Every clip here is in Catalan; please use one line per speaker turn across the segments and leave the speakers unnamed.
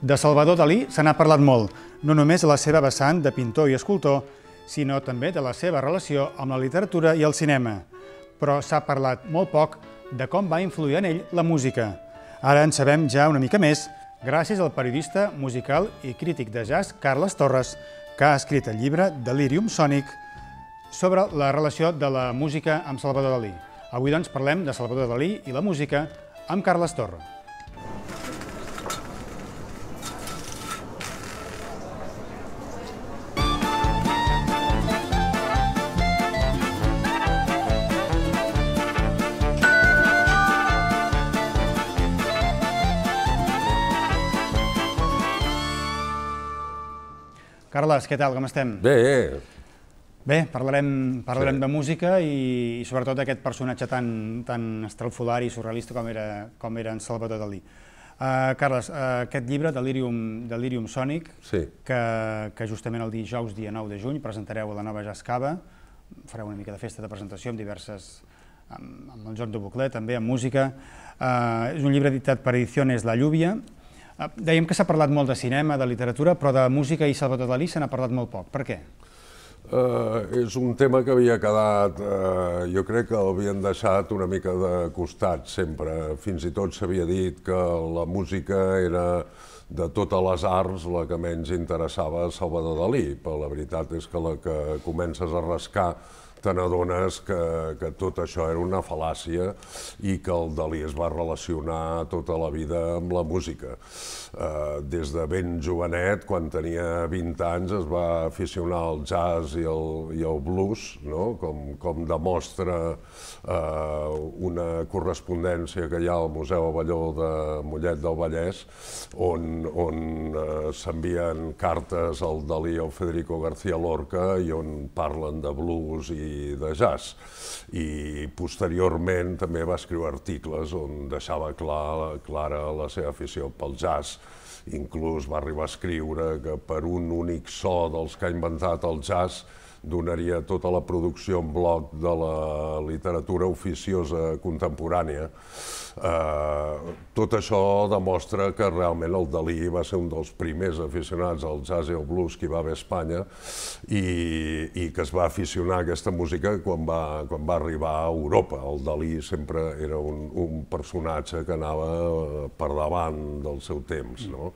De Salvador Dalí se n'ha parlat molt, no només a la seva vessant de pintor i escultor, sinó també de la seva relació amb la literatura i el cinema. Però s'ha parlat molt poc de com va influir en ell la música. Ara en sabem ja una mica més gràcies al periodista musical i crític de jazz Carles Torres, que ha escrit el llibre Delirium Sonic sobre la relació de la música amb Salvador Dalí. Avui doncs parlem de Salvador Dalí i la música amb Carles Torres. Carles, què tal, com estem? Bé. Bé, parlarem, parlarem sí. de música i, i sobretot aquest personatge tan, tan estrafolari i surrealista com era, com era en Salvador Dalí. Uh, Carles, uh, aquest llibre, Delirium, Delirium Sonic, sí. que, que justament el dijous dia 9 de juny presentareu a la nova Jascava, fareu una mica de festa de presentació amb diverses, amb, amb el joc de Buclet, també amb música. Uh, és un llibre editat per Ediciones La Lluvia, Eh, dèiem que s'ha parlat molt de cinema, de literatura, però de música i Salvador Dalí se n'ha parlat molt poc. Per què?
Eh, és un tema que havia quedat, eh, jo crec que l'havien deixat una mica de costat sempre. Fins i tot s'havia dit que la música era de totes les arts la que menys interessava a Salvador Dalí, però la veritat és que la que comences a rascar te n'adones que, que tot això era una fal·làcia i que el Dalí es va relacionar tota la vida amb la música. Eh, des de ben jovenet, quan tenia 20 anys, es va aficionar al jazz i el, i el blues, no? com, com demostra eh, una correspondència que hi ha al Museu Avelló de Mollet del Vallès, on, on eh, s'envien cartes al Dalí o Federico García Lorca i on parlen de blues i i de jazz. I posteriorment també va escriure articles on deixava clar, clara la seva afició pel jazz. Inclús va arribar a escriure que per un únic so dels que ha inventat el jazz donaria tota la producció en bloc de la literatura oficiosa contemporània. Eh, tot això demostra que realment el Dalí va ser un dels primers aficionats al jazz i al blues que hi va haver a Espanya i, i que es va aficionar a aquesta música quan va, quan va arribar a Europa. El Dalí sempre era un, un personatge que anava eh, per davant del seu temps. No?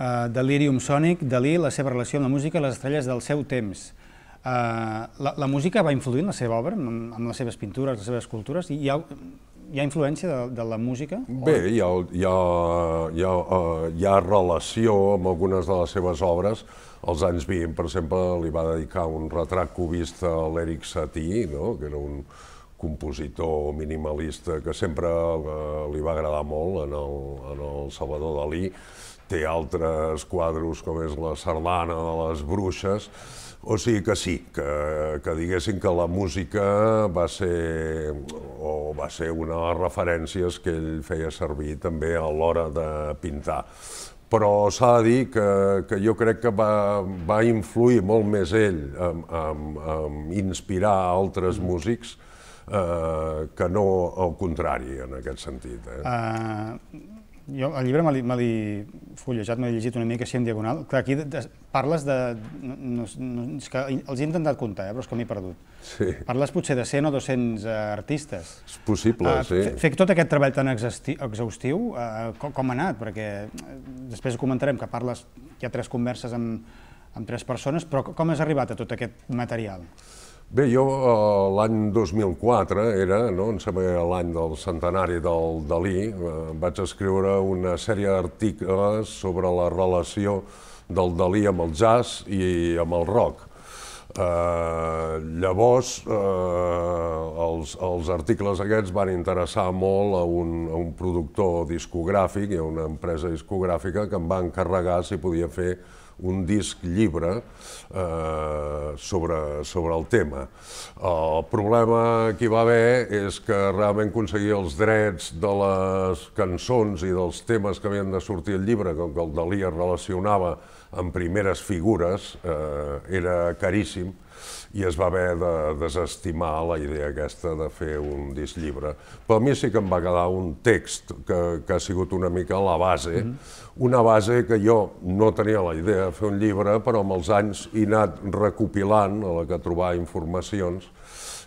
Eh, Delirium Sonic, Dalí, la seva relació amb la música i les estrelles del seu temps. Eh, la, la música va influir en la seva obra, en, en les seves pintures, les seves escultures? I hi ha, hi ha influència de, de la música? Bé,
hi ha, hi, ha, hi, ha, eh, hi ha relació amb algunes de les seves obres. Als anys 20, per exemple, li va dedicar un retrat cubista a l'Eric Satie, no? que era un compositor minimalista que sempre eh, li va agradar molt en el, en el Salvador Dalí, té altres quadros com és la sardana de les bruixes, o sigui que sí, que, que diguéssim que la música va ser, o va ser una de les referències que ell feia servir també a l'hora de pintar. Però s'ha de dir que, que jo crec que va, va influir molt més ell en, en, en inspirar altres mm. músics eh, que no al contrari, en aquest sentit.
Eh? Uh jo el llibre me l'he fullejat, me l'he llegit una mica així en diagonal. Clar, aquí parles de... No, no, és que els he intentat comptar, eh, però és que m'he perdut. Sí. Parles potser de 100 o 200 eh, artistes. És
possible, ah, sí. Fer,
tot aquest treball tan exhaustiu, eh, com, com ha anat? Perquè eh, després comentarem que parles... Hi ha tres converses amb, amb tres persones, però com has arribat a tot aquest material?
Bé, jo eh, l'any 2004, era, no? em sembla l'any del centenari del Dalí, eh, vaig escriure una sèrie d'articles sobre la relació del Dalí amb el jazz i amb el rock. Eh, llavors, eh, els, els articles aquests van interessar molt a un, a un productor discogràfic i a una empresa discogràfica que em va encarregar si podia fer un disc llibre eh, sobre, sobre el tema. El problema que hi va haver és que realment aconseguir els drets de les cançons i dels temes que havien de sortir al llibre, com que el Dalí es relacionava amb primeres figures, eh, era caríssim, i es va haver de desestimar la idea aquesta de fer un disc llibre. a mi sí que em va quedar un text que, que ha sigut una mica la base mm -hmm una base que jo no tenia la idea de fer un llibre, però amb els anys he anat recopilant a la que trobar informacions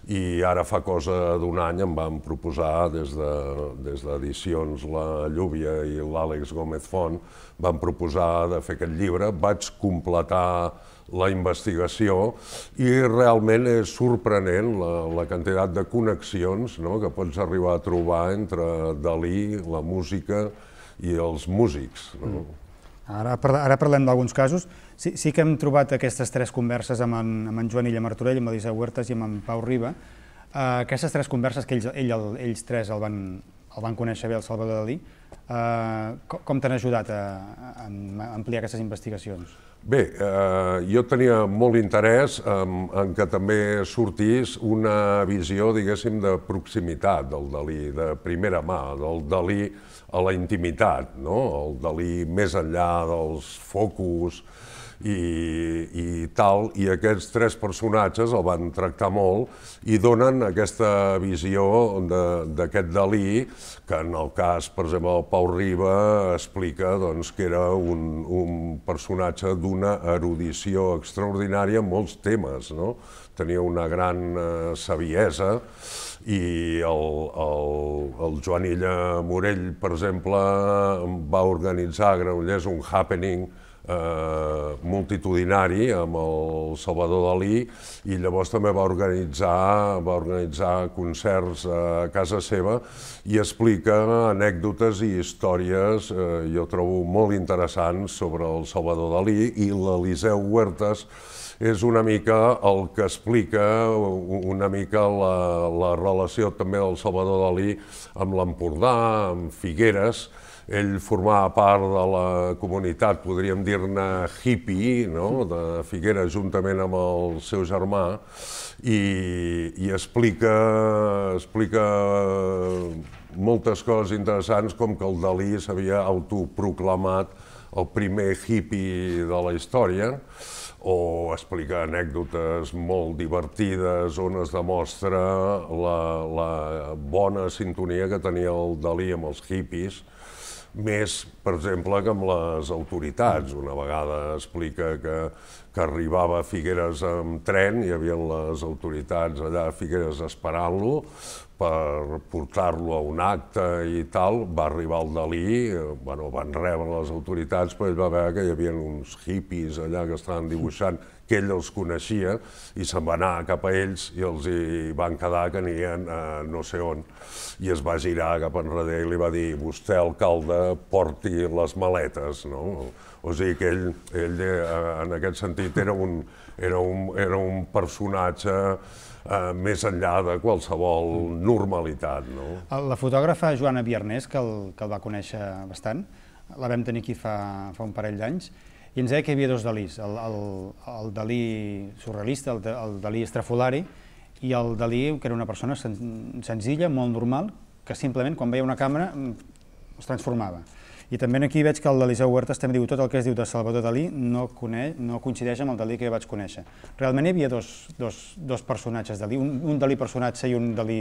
i ara fa cosa d'un any em van proposar des d'edicions de, des La Llúvia i l'Àlex Gómez Font, van proposar de fer aquest llibre, vaig completar la investigació i realment és sorprenent la, la quantitat de connexions no?, que pots arribar a trobar entre Dalí, la música, i els músics. No?
Mm. Ara, ara parlem d'alguns casos. Sí, sí que hem trobat aquestes tres converses amb en, amb en Joan Illa Martorell, amb Elisa Huertas i amb en Pau Riba. Uh, aquestes tres converses que ells, ell, ells tres el van, el van conèixer bé, el Salvador Dalí, Eh, com, t'han ajudat a, a, ampliar aquestes investigacions?
Bé, eh, jo tenia molt interès en, en que també sortís una visió, diguéssim, de proximitat del Dalí, de primera mà, del Dalí a la intimitat, no? el Dalí més enllà dels focus, i, i tal, i aquests tres personatges el van tractar molt i donen aquesta visió d'aquest de, Dalí, que en el cas, per exemple, el Pau Riba explica doncs, que era un, un personatge d'una erudició extraordinària en molts temes, no? tenia una gran eh, saviesa i el, el, el Joan Illa Morell, per exemple, va organitzar a Granollers un happening eh, multitudinari amb el Salvador Dalí i llavors també va organitzar, va organitzar concerts a casa seva i explica anècdotes i històries, eh, jo trobo molt interessants, sobre el Salvador Dalí i l'Eliseu Huertas és una mica el que explica una mica la, la relació també del Salvador Dalí amb l'Empordà, amb Figueres, ell formava part de la comunitat, podríem dir-ne hippie, no? de Figuera, juntament amb el seu germà, i, i explica, explica moltes coses interessants, com que el Dalí s'havia autoproclamat el primer hippie de la història, o explica anècdotes molt divertides on es demostra la, la bona sintonia que tenia el Dalí amb els hippies, més, per exemple, que amb les autoritats. Una vegada explica que, que arribava a Figueres amb tren, i hi havia les autoritats allà a Figueres esperant-lo per portar-lo a un acte i tal, va arribar el Dalí, eh, bueno, van rebre les autoritats, però ell va veure que hi havia uns hippies allà que estaven dibuixant que ell els coneixia i se'n va anar cap a ells i els hi van quedar que anien a no sé on. I es va girar cap enrere i li va dir, vostè alcalde, porti les maletes, no? O sigui que ell, ell eh, en aquest sentit era un, era un, era un personatge Uh, més enllà de qualsevol normalitat. No?
La fotògrafa Joana Viernés, que el, que el va conèixer bastant, la vam tenir aquí fa, fa un parell d'anys, i ens deia que hi havia dos delís, el, el, el delí surrealista, el, el delí estrafolari, i el delí que era una persona sen, senzilla, molt normal, que simplement quan veia una càmera mm, es transformava. I també aquí veig que el d'Eliseu Huertas també diu tot el que es diu de Salvador Dalí no, coneix, no coincideix amb el Dalí que vaig conèixer. Realment hi havia dos, dos, dos personatges Dalí, un, un Dalí personatge i un Dalí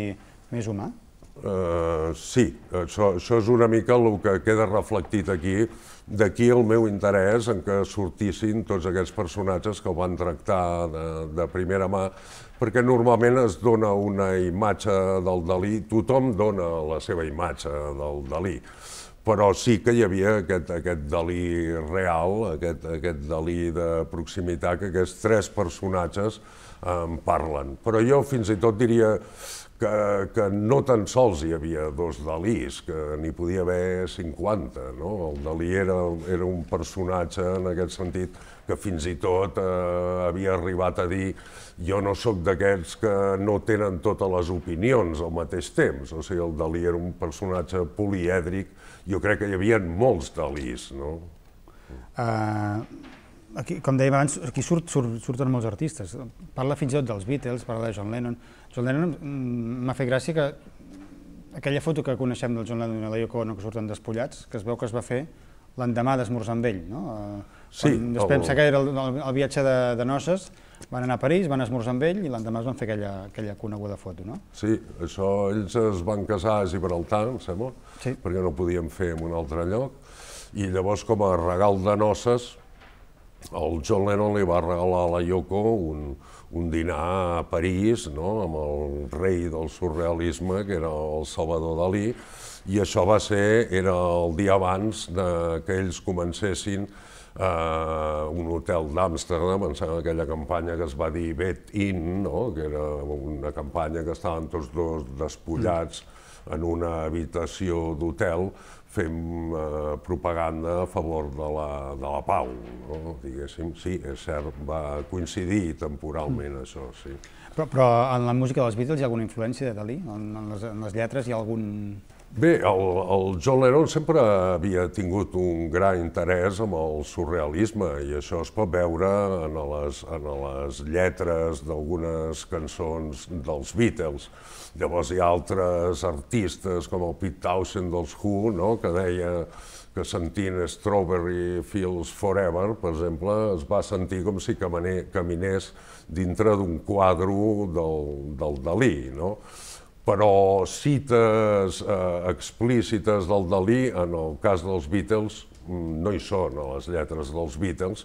més humà?
Eh, sí, això, això és una mica el que queda reflectit aquí, d'aquí el meu interès en que sortissin tots aquests personatges que ho van tractar de, de primera mà, perquè normalment es dona una imatge del Dalí, tothom dona la seva imatge del Dalí, però sí que hi havia aquest, aquest Dalí real, aquest, aquest Dalí de proximitat, que aquests tres personatges eh, en parlen. Però jo fins i tot diria que, que no tan sols hi havia dos Dalís, que n'hi podia haver 50. No? El Dalí era, era un personatge, en aquest sentit, que fins i tot eh, havia arribat a dir jo no sóc d'aquests que no tenen totes les opinions al mateix temps. O sigui, el Dalí era un personatge polièdric. Jo crec que hi havia molts Dalís, no?
Uh, aquí, com dèiem abans, aquí surt, surt, surten molts artistes. Parla fins i tot dels Beatles, parla de John Lennon. John Lennon mm, m'ha fet gràcia que aquella foto que coneixem del John Lennon i la Yoko que surten despullats, que es veu que es va fer l'endemà d'esmorzar amb ell, no? Eh, sí. després pensa que era el, el, el viatge de, de noces, van anar a París, van esmorzar amb ell i l'endemà es van fer aquella, aquella coneguda foto, no?
Sí, això, ells es van casar a Gibraltar, em sembla, sí. perquè no podien fer en un altre lloc, i llavors com a regal de noces el John Lennon li va regalar a la Yoko un, un dinar a París no? amb el rei del surrealisme, que era el Salvador Dalí, i això va ser, era el dia abans de, que ells comencessin a eh, un hotel d'Amsterdam, em sembla aquella campanya que es va dir Bet In, no? que era una campanya que estaven tots dos despullats mm en una habitació d'hotel fem eh, propaganda a favor de la, de la pau, no? diguéssim. Sí, és cert, va coincidir temporalment mm. això, sí.
Però, però en la música dels Beatles hi ha alguna influència de Dalí? En, en, les, en les lletres hi ha algun...
Bé, el, el John Lennon sempre havia tingut un gran interès amb el surrealisme i això es pot veure en les, en les lletres d'algunes cançons dels Beatles. Llavors hi ha altres artistes com el Pete Townshend dels Who, no?, que deia que sentint Strawberry Fields Forever, per exemple, es va sentir com si caminés dintre d'un quadre del, del Dalí, no?, però cites eh, explícites del Dalí, en el cas dels Beatles, mm, no hi són a les lletres dels Beatles,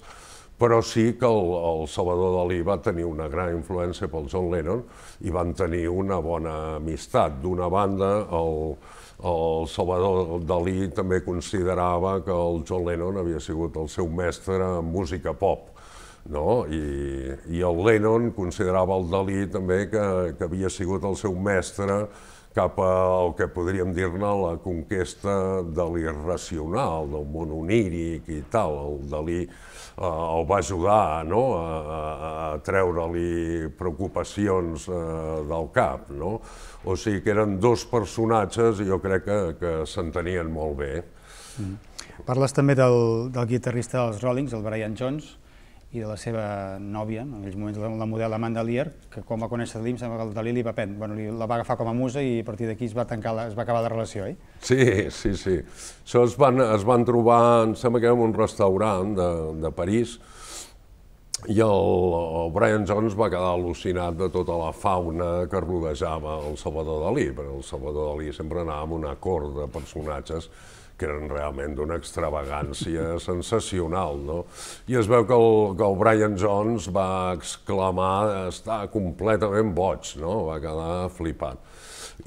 però sí que el, el Salvador Dalí va tenir una gran influència pel John Lennon i van tenir una bona amistat. D'una banda, el, el Salvador Dalí també considerava que el John Lennon havia sigut el seu mestre en música pop, no? I, i el Lennon considerava el Dalí també que, que havia sigut el seu mestre cap al que podríem dir-ne la conquesta de l'irracional, del món oníric i tal. El Dalí eh, el va ajudar no? a, a, a treure-li preocupacions eh, del cap. No? O sigui que eren dos personatges i jo crec que, que s'entenien molt bé.
Mm. Parles també del, del guitarrista dels Rollings, el Brian Jones, i de la seva nòvia, en aquells moments la model Amanda Lear, que quan va conèixer Dalí, em sembla que el Dalí li va prendre, bueno, li, la va agafar com a musa i a partir d'aquí es va tancar, la, es va acabar la relació, oi? Eh?
Sí, sí, sí. Això es van, es van trobar, em sembla que en un restaurant de, de París, i el, el Brian Jones va quedar al·lucinat de tota la fauna que rodejava el Salvador Dalí, perquè el Salvador Dalí sempre anava amb una cor de personatges que eren realment d'una extravagància sensacional, no? I es veu que el, que el Brian Jones va exclamar, està completament boig, no? Va quedar flipat.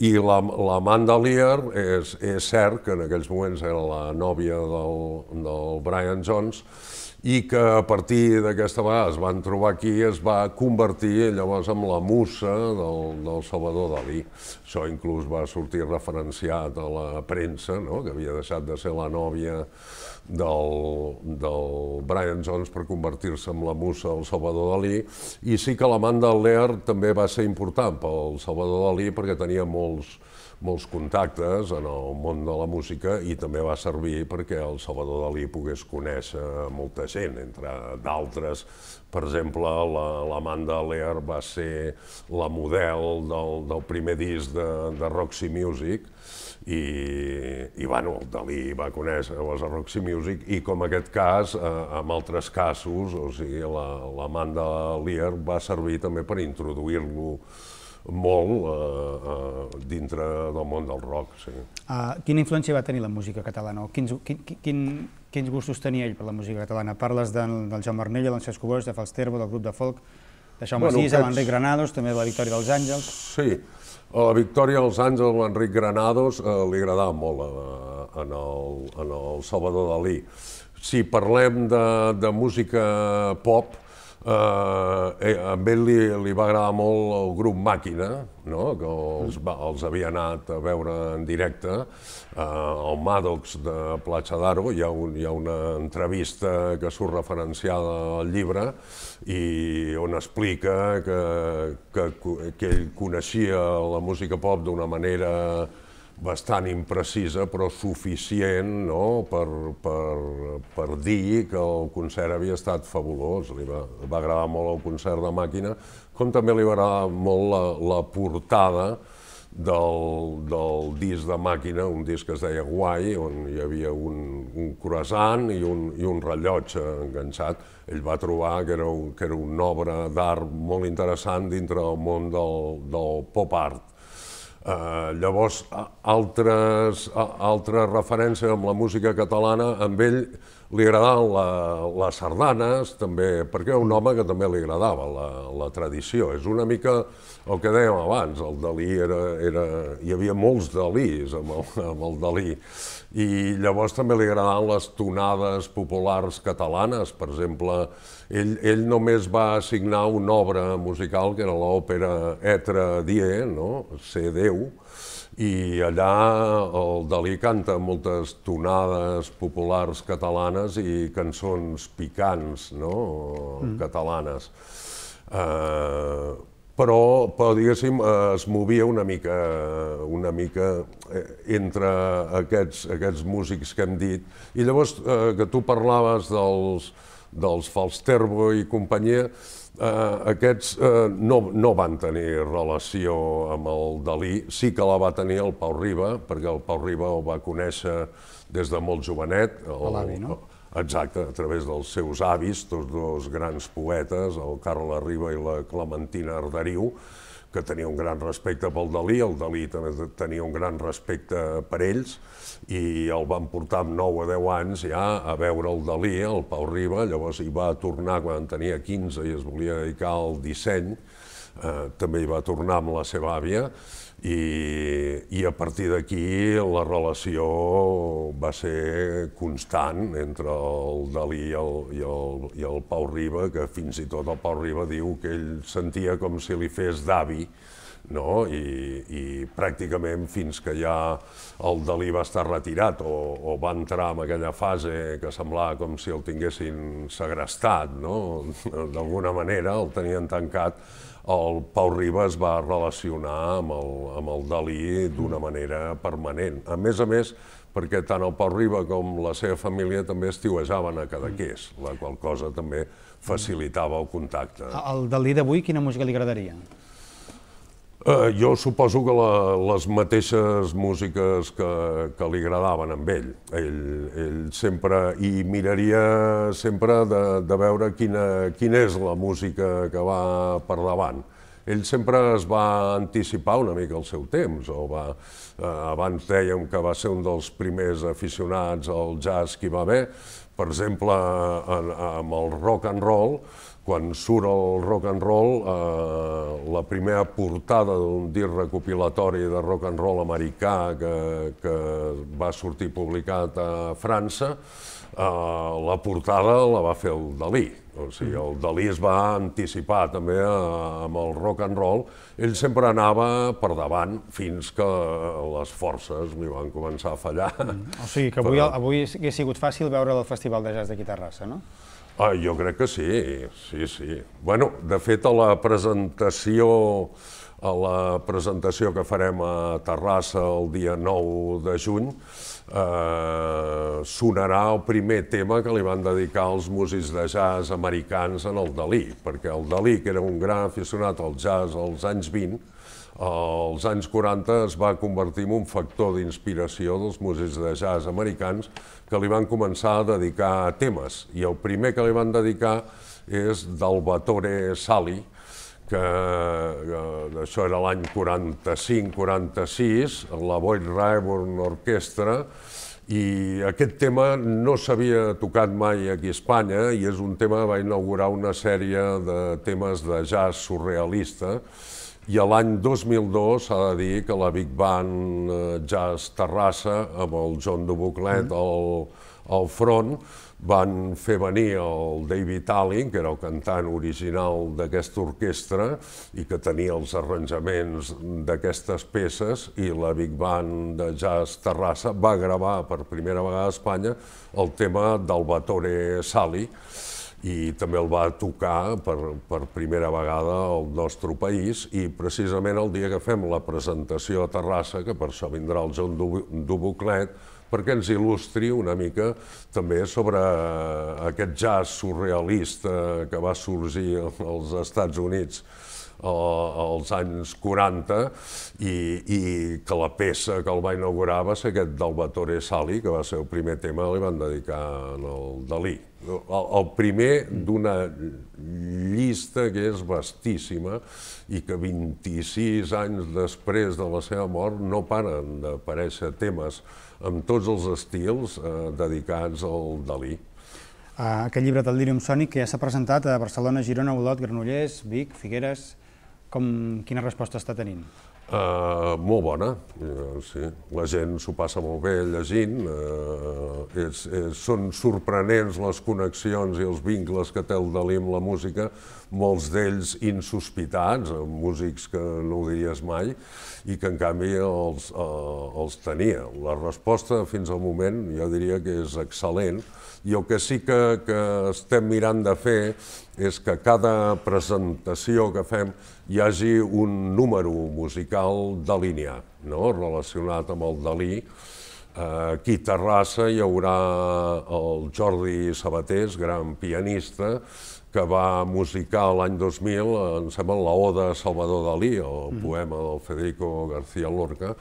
I la, la Mandalier, és, és cert que en aquells moments era la nòvia del, del Brian Jones i que a partir d'aquesta vegada es van trobar aquí es va convertir llavors en la musa del, del Salvador Dalí. Això inclús va sortir referenciat a la premsa, no? que havia deixat de ser la nòvia del, del Brian Jones per convertir-se en la musa del Salvador Dalí, i sí que l'amant del Lear també va ser important pel Salvador Dalí perquè tenia molts, molts contactes en el món de la música i també va servir perquè el Salvador Dalí pogués conèixer molta gent, entre d'altres. Per exemple, l'Amanda la, Lear va ser la model del, del primer disc de, de Roxy Music i, i bueno, el Dalí va conèixer a Roxy Music i com aquest cas, eh, amb altres casos, o sigui, l'Amanda la, Lear va servir també per introduir-lo molt eh, eh, dintre del món del rock. Sí.
Uh, quina influència va tenir la música catalana? O quins, quin, quin, quins gustos tenia ell per la música catalana? Parles del, del Joan Marnella, del Cesc Cubós, de Falsterbo, del grup de folk, de Jaume bueno, Sís, l'Enric Granados, també de la Victòria dels Àngels.
Sí, a la Victòria dels Àngels, l'Enric Granados, eh, li agradava molt eh, en, el, en el Salvador Dalí. Si parlem de, de música pop, Eh, eh, a ell li, li va agradar molt el grup Màquina, no? que els, va, els havia anat a veure en directe eh, al Maddox de Platja d'Aro. Hi, ha un, hi ha una entrevista que surt referenciada al llibre i on explica que, que, que ell coneixia la música pop d'una manera bastant imprecisa però suficient no? per, per, per dir que el concert havia estat fabulós. Li va, va agradar molt el concert de màquina, com també li va agradar molt la, la portada del, del disc de màquina, un disc que es deia Guai, on hi havia un, un croissant i un, i un rellotge enganxat. Ell va trobar que era, un, que era una obra d'art molt interessant dintre del món del, del pop art Eh, llavors, altres, altres referències amb la música catalana, amb ell li agradaven la, les sardanes, també, perquè era un home que també li agradava la, la tradició. És una mica el que dèiem abans, el Dalí era... era hi havia molts Dalís amb el, amb el Dalí, i llavors també li agradaven les tonades populars catalanes, per exemple, ell, ell només va assignar una obra musical que era l'òpera Etre Die, no? Ser Déu, i allà el Dalí canta moltes tonades populars catalanes i cançons picants, no?, mm. catalanes. Eh, però, però, diguéssim, es movia una mica, una mica eh, entre aquests, aquests músics que hem dit. I llavors, eh, que tu parlaves dels, dels Falsterbo i companyia, Uh, aquests uh, no, no van tenir relació amb el Dalí, sí que la va tenir el Pau Riba, perquè el Pau Riba el va conèixer des de molt jovenet. L'avi, no? Exacte, a través dels seus avis, tots dos grans poetes, el Carles Riba i la Clementina Arderiu, que tenia un gran respecte pel Dalí, el Dalí també tenia un gran respecte per ells, i el van portar amb 9 o 10 anys ja a veure el Dalí, el Pau Riba, llavors hi va tornar quan tenia 15 i es volia dedicar al disseny, eh, també hi va tornar amb la seva àvia, i, i a partir d'aquí la relació va ser constant entre el Dalí i el, i, el, i el Pau Riba, que fins i tot el Pau Riba diu que ell sentia com si li fes d'avi, no? I, i pràcticament fins que ja el Dalí va estar retirat o, o va entrar en aquella fase que semblava com si el tinguessin segrestat, no? d'alguna manera el tenien tancat, el Pau Riba es va relacionar amb el, amb el Dalí d'una mm. manera permanent. A més a més, perquè tant el Pau Riba com la seva família també estiuejaven a Cadaqués, mm. la qual cosa també facilitava el contacte.
Al Dalí d'avui, quina música li agradaria?
Eh, jo suposo que la, les mateixes músiques que, que li agradaven amb ell. Ell, ell sempre, i miraria sempre de, de veure quina, quina és la música que va per davant ell sempre es va anticipar una mica al seu temps, o va, eh, abans dèiem que va ser un dels primers aficionats al jazz que hi va haver, per exemple, en, amb el rock and roll, quan surt el rock and roll, eh, la primera portada d'un disc recopilatori de rock and roll americà que, que va sortir publicat a França, eh, la portada la va fer el Dalí. O sigui, el Dalí es va anticipar també a, eh, amb el rock and roll. Ell sempre anava per davant fins que eh, les forces li van començar a fallar. Mm-hmm.
O sigui, que avui, Però... avui ha sigut fàcil veure el Festival de Jazz de Guitarrassa, no?
Ah, jo crec que sí, sí, sí. Bueno, de fet, a la presentació a la presentació que farem a Terrassa el dia 9 de juny, eh, sonarà el primer tema que li van dedicar els músics de jazz americans en el Dalí, perquè el Dalí, que era un gran aficionat al jazz als anys 20, als anys 40 es va convertir en un factor d'inspiració dels músics de jazz americans que li van començar a dedicar temes. I el primer que li van dedicar és d'Albatore Sali, que eh, això era l'any 45-46, la Boyd Rayburn Orchestra, i aquest tema no s'havia tocat mai aquí a Espanya i és un tema que va inaugurar una sèrie de temes de jazz surrealista i l'any 2002 s'ha de dir que la Big Band eh, Jazz Terrassa, amb el John Dubuclet mm. al, al front, van fer venir el David Allen, que era el cantant original d'aquesta orquestra i que tenia els arranjaments d'aquestes peces, i la Big Band de Jazz Terrassa va gravar per primera vegada a Espanya el tema d'Albatore Sali, i també el va tocar per, per primera vegada al nostre país i precisament el dia que fem la presentació a Terrassa, que per això vindrà el John Dubuclet, perquè ens il·lustri una mica també sobre aquest jazz surrealista que va sorgir als Estats Units eh, als anys 40 i, i que la peça que el va inaugurar va ser aquest d'Albatore Sali, que va ser el primer tema que li van dedicar al Dalí el primer d'una llista que és vastíssima i que 26 anys després de la seva mort no paren d'aparèixer temes amb tots els estils eh, dedicats al Dalí.
aquest llibre del Lírium Sònic que ja s'ha presentat a Barcelona, Girona, Olot, Granollers, Vic, Figueres, com, quina resposta està tenint?
Uh, molt bona, eh, sí. La gent s'ho passa molt bé llegint. Uh, és, és, són sorprenents les connexions i els vincles que té el Dalí amb la música, molts d'ells insospitats, eh, músics que no ho diries mai, i que en canvi els, eh, els tenia. La resposta fins al moment jo diria que és excel·lent, i el que sí que, que estem mirant de fer és que cada presentació que fem hi hagi un número musical delineat, no? relacionat amb el Dalí, Aquí a Terrassa hi haurà el Jordi Sabatés, gran pianista, que va musicar l'any 2000, em sembla, la Oda a Salvador Dalí, el mm. poema del Federico García Lorca,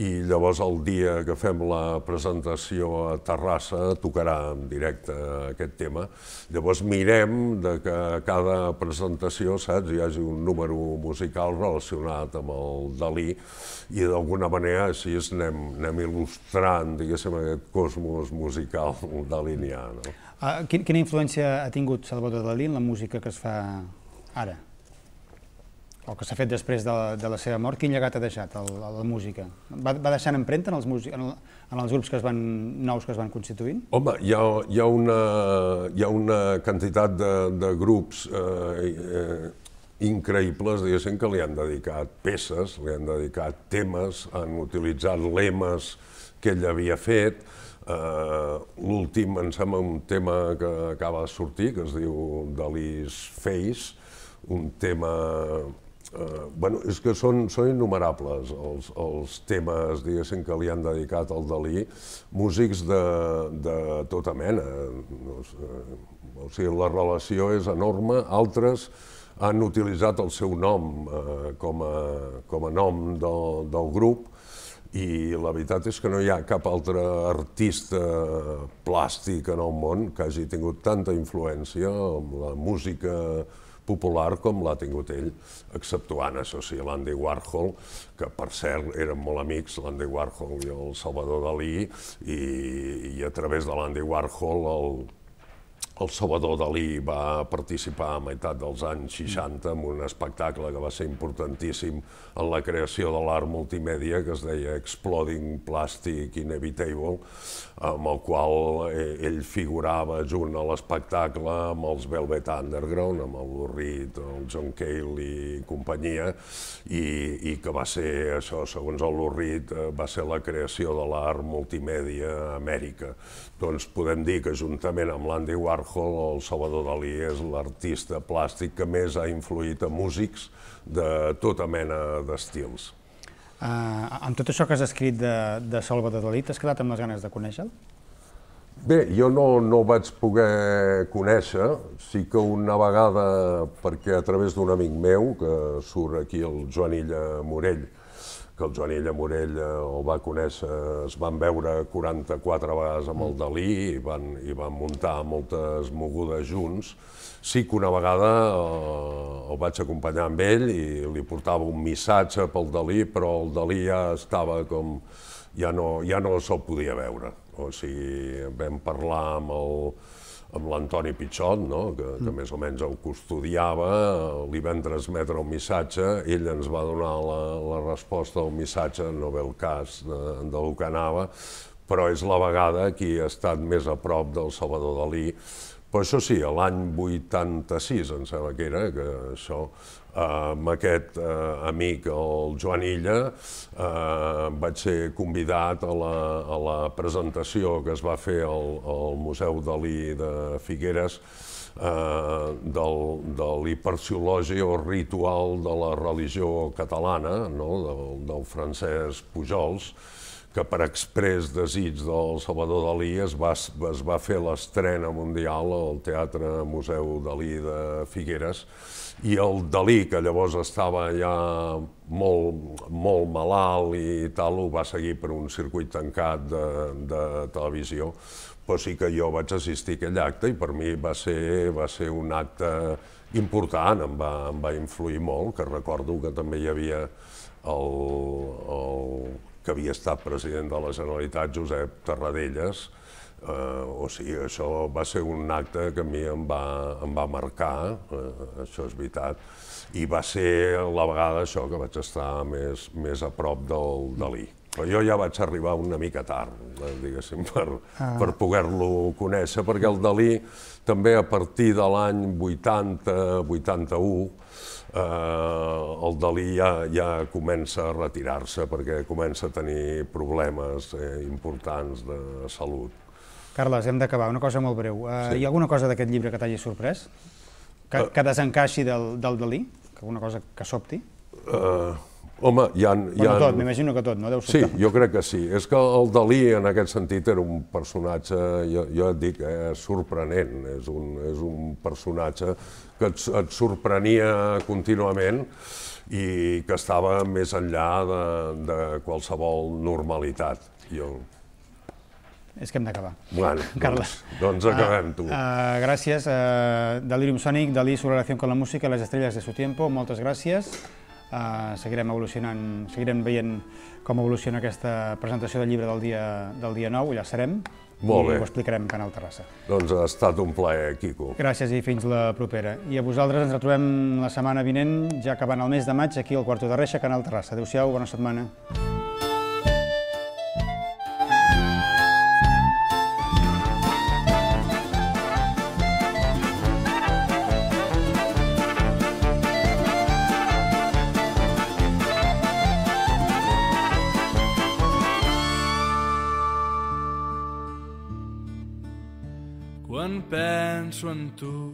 i llavors el dia que fem la presentació a Terrassa tocarà en directe aquest tema. Llavors mirem de que a cada presentació, saps, hi hagi un número musical relacionat amb el Dalí i d'alguna manera així anem, anem il·lustrant, diguéssim, aquest cosmos musical dalinià. No?
Ah, quina influència ha tingut Salvador Dalí en la música que es fa ara? o que s'ha fet després de la, de la seva mort, quin llegat ha deixat el, la música? Va, va deixant empremta en els, en, en els grups que es van, nous que es van constituint?
Home, hi ha, hi ha, una, hi ha una quantitat de, de grups eh, eh, increïbles, diguéssim, que li han dedicat peces, li han dedicat temes, han utilitzat lemes que ell havia fet, Eh, l'últim, em sembla, un tema que acaba de sortir, que es diu Dalí's Face, un tema... Uh, bueno, és que són, són innumerables els, els temes, diguéssim, que li han dedicat al Dalí, músics de, de tota mena. No sé, o sigui, la relació és enorme. Altres han utilitzat el seu nom eh, com, a, com a nom del, del grup, i la veritat és que no hi ha cap altre artista eh, plàstic en el món que hagi tingut tanta influència en la música popular com l'ha tingut ell, exceptuant, això sí, l'Andy Warhol, que per cert eren molt amics, l'Andy Warhol i el Salvador Dalí, i, i a través de l'Andy Warhol el el Salvador Dalí va participar a meitat dels anys 60 en un espectacle que va ser importantíssim en la creació de l'art multimèdia que es deia Exploding Plastic Inevitable, amb el qual eh, ell figurava junt a l'espectacle amb els Velvet Underground, amb el Lurrit, el John Cale i companyia, i, i que va ser això, segons el Lurrit, eh, va ser la creació de l'art multimèdia a Amèrica doncs podem dir que juntament amb l'Andy Warhol, el Salvador Dalí és l'artista plàstic que més ha influït a músics de tota mena d'estils.
Uh, amb tot això que has escrit de, de Salvador Dalí, t'has quedat amb les ganes de conèixer-lo?
Bé, jo no, no vaig poder conèixer, sí que una vegada, perquè a través d'un amic meu, que surt aquí el Joan Illa Morell, que el Illa Morell eh, el va conèixer, es van veure 44 vegades amb el mm. Dalí i van, i van muntar moltes mogudes junts. Sí que una vegada eh, el vaig acompanyar amb ell i li portava un missatge pel Dalí, però el Dalí ja estava com... ja no, ja no se'l podia veure. O sigui, vam parlar amb el amb l'Antoni Pichot, no? que, mm. que més o menys el custodiava, li van transmetre un missatge, ell ens va donar la, la resposta al missatge, no ve el cas de, del que anava, però és la vegada qui ha estat més a prop del Salvador Dalí. Però això sí, l'any 86, em sembla que era, que això amb aquest eh, amic, el Joan Illa, eh, vaig ser convidat a la, a la presentació que es va fer al, al Museu Dalí de Figueres eh, del, de l'hiperciologi o ritual de la religió catalana, no? del, del francès Pujols, que per express desig del Salvador Dalí es va, es va fer l'estrena mundial al Teatre Museu Dalí de Figueres i el Dalí, que llavors estava ja molt, molt malalt i tal, ho va seguir per un circuit tancat de, de televisió, però sí que jo vaig assistir a aquell acte i per mi va ser, va ser un acte important, em va, em va influir molt, que recordo que també hi havia el, el que havia estat president de la Generalitat, Josep Tarradellas, eh, o sigui, això va ser un acte que a mi em va, em va marcar, eh, això és veritat, i va ser la vegada això que vaig estar més, més a prop del Dalí. Però jo ja vaig arribar una mica tard, eh, diguéssim, per, ah. per poder-lo conèixer, perquè el Dalí també a partir de l'any 80-81 eh, el Dalí ja, ja comença a retirar-se perquè comença a tenir problemes eh, importants de salut.
Carles, hem d'acabar. Una cosa molt breu. Eh, sí. Hi ha alguna cosa d'aquest llibre que t'hagi sorprès? Que, eh. que desencaixi del, del Dalí? Alguna cosa que sobti? Eh...
Uh Home, hi ha... Hi ha... Bueno, tot, m'imagino que tot, no deu sobtar. Sí, jo crec que sí. És que el Dalí, en aquest sentit, era un personatge, jo, jo et dic, eh, sorprenent. És un, és un personatge que et, et sorprenia contínuament i que estava més enllà de, de qualsevol normalitat. Jo...
És que hem d'acabar. Bueno,
doncs, Carles. Doncs, doncs acabem, tu. Uh,
uh, gràcies. Uh, eh, Delirium Sonic, Dalí, su relació con la música, les estrelles de su tiempo. Moltes gràcies. Eh, seguirem evolucionant, seguirem veient com evoluciona aquesta presentació del llibre del dia, del dia 9, allà serem, Molt i ho explicarem a Canal Terrassa.
Doncs ha estat un plaer, Quico.
Gràcies i fins la propera. I a vosaltres ens retrobem la setmana vinent, ja acabant el mes de maig, aquí al Quarto de Reixa, Canal Terrassa. Adéu-siau, bona setmana.
tú.